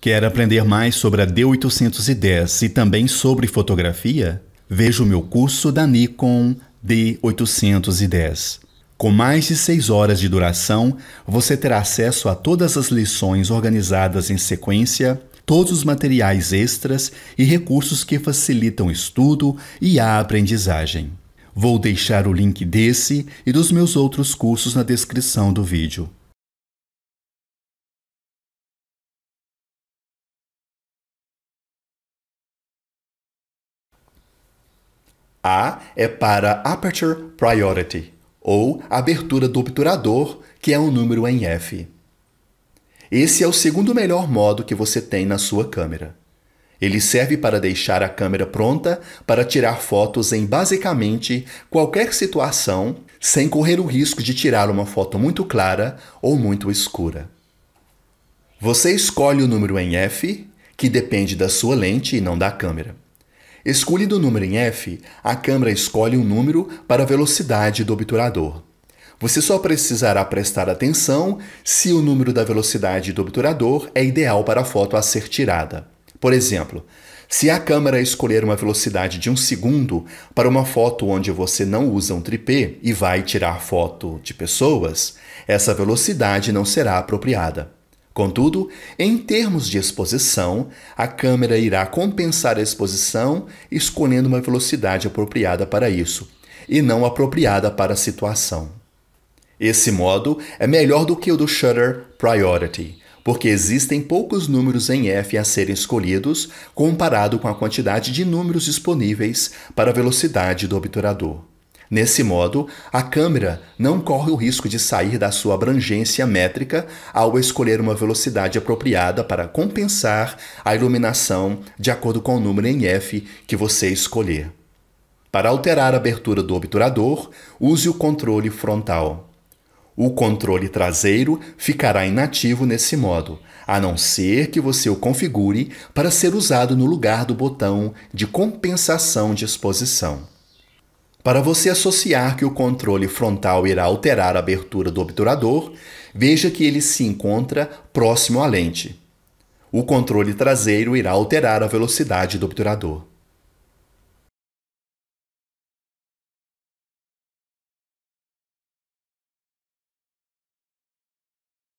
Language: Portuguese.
Quer aprender mais sobre a D810 e também sobre fotografia? Veja o meu curso da Nikon D810. Com mais de 6 horas de duração, você terá acesso a todas as lições organizadas em sequência, todos os materiais extras e recursos que facilitam o estudo e a aprendizagem. Vou deixar o link desse e dos meus outros cursos na descrição do vídeo. A é para Aperture Priority, ou abertura do obturador, que é um número em F. Esse é o segundo melhor modo que você tem na sua câmera. Ele serve para deixar a câmera pronta para tirar fotos em basicamente qualquer situação, sem correr o risco de tirar uma foto muito clara ou muito escura. Você escolhe o número em F, que depende da sua lente e não da câmera. Escolhido o número em F, a câmera escolhe um número para a velocidade do obturador. Você só precisará prestar atenção se o número da velocidade do obturador é ideal para a foto a ser tirada. Por exemplo, se a câmera escolher uma velocidade de um segundo para uma foto onde você não usa um tripé e vai tirar foto de pessoas, essa velocidade não será apropriada. Contudo, em termos de exposição, a câmera irá compensar a exposição escolhendo uma velocidade apropriada para isso, e não apropriada para a situação. Esse modo é melhor do que o do Shutter Priority, porque existem poucos números em F a serem escolhidos comparado com a quantidade de números disponíveis para a velocidade do obturador. Nesse modo, a câmera não corre o risco de sair da sua abrangência métrica ao escolher uma velocidade apropriada para compensar a iluminação de acordo com o número em F que você escolher. Para alterar a abertura do obturador, use o controle frontal. O controle traseiro ficará inativo nesse modo, a não ser que você o configure para ser usado no lugar do botão de compensação de exposição. Para você associar que o controle frontal irá alterar a abertura do obturador, veja que ele se encontra próximo à lente. O controle traseiro irá alterar a velocidade do obturador.